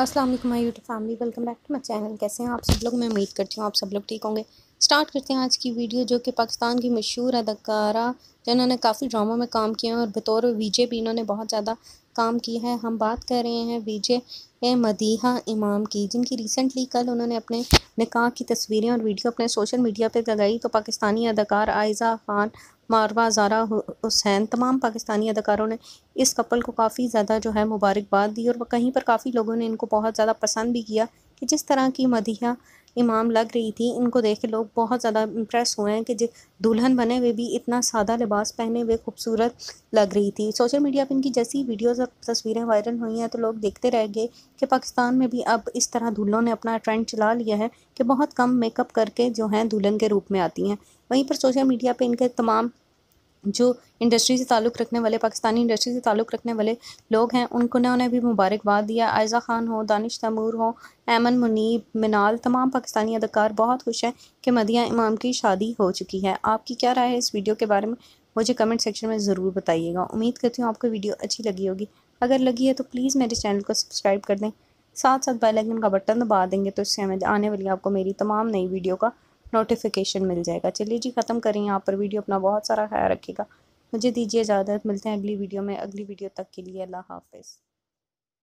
अस्सलाम वालेकुम my YouTube family welcome back to my channel कैसे हैं आप सब लोग मैं उम्मीद करती हूँ आप सब लोग ठीक होंगे स्टार्ट करते हैं आज की वीडियो जो कि पाकिस्तान की मशहूर अदाकारा जिन्होंने काफ़ी ड्रामा में काम किया है और बतौर वीजे भी इन्होंने बहुत ज़्यादा काम किया है हम बात कर रहे हैं वीजे मदीहा इमाम की जिनकी रिसेंटली कल उन्होंने अपने निकाह की तस्वीरें और वीडियो अपने सोशल मीडिया पर लगाई तो पाकिस्तानी अदाकार आयज़ा खान मारवा जारा हुसैन तमाम पाकिस्तानी अदाकारों ने इस कपल को काफ़ी ज़्यादा जो है मुबारकबाद दी और कहीं पर काफ़ी लोगों ने इनको बहुत ज़्यादा पसंद भी किया कि जिस तरह की मदिया इमाम लग रही थी इनको देख के लोग बहुत ज़्यादा इम्प्रेस हुए हैं कि दुल्हन बने हुए भी इतना सादा लिबास पहने हुए खूबसूरत लग रही थी सोशल मीडिया पर इनकी जैसी वीडियोज़ और तस्वीरें वायरल हुई हैं तो लोग देखते रह गए कि पाकिस्तान में भी अब इस तरह दुल्हनों ने अपना ट्रेंड चला लिया है कि बहुत कम मेकअप करके जो हैं दुल्हन के रूप में आती हैं वहीं पर सोशल मीडिया पर इनके तमाम जो इंडस्ट्री से ताल्लुक़ रखने वाले पाकिस्तानी इंडस्ट्री से ताल्लुक़ रखने वाले लोग हैं उनको ने उन्हें भी मुबारकबाद दिया आयज़ा ख़ान हो दानिश तैमूर हो ऐमन मुनीब मिनाल तमाम पाकिस्तानी अदाकार बहुत खुश हैं कि मदिया इमाम की शादी हो चुकी है आपकी क्या राय है इस वीडियो के बारे में मुझे कमेंट सेक्शन में ज़रूर बताइएगा उम्मीद करती हूँ आपको वीडियो अच्छी लगी होगी अगर लगी है तो प्लीज़ मेरे चैनल को सब्सक्राइब कर दें साथ साथ बेल आइकन का बटन दबा देंगे तो इससे हमें आने वाली आपको मेरी तमाम नई वीडियो का नोटिफिकेशन मिल जाएगा चलिए जी ख़त्म करें यहाँ पर वीडियो अपना बहुत सारा ख्याल रखेगा मुझे दीजिए इजाज़त मिलते हैं अगली वीडियो में अगली वीडियो तक के लिए अल्लाह हाफिज़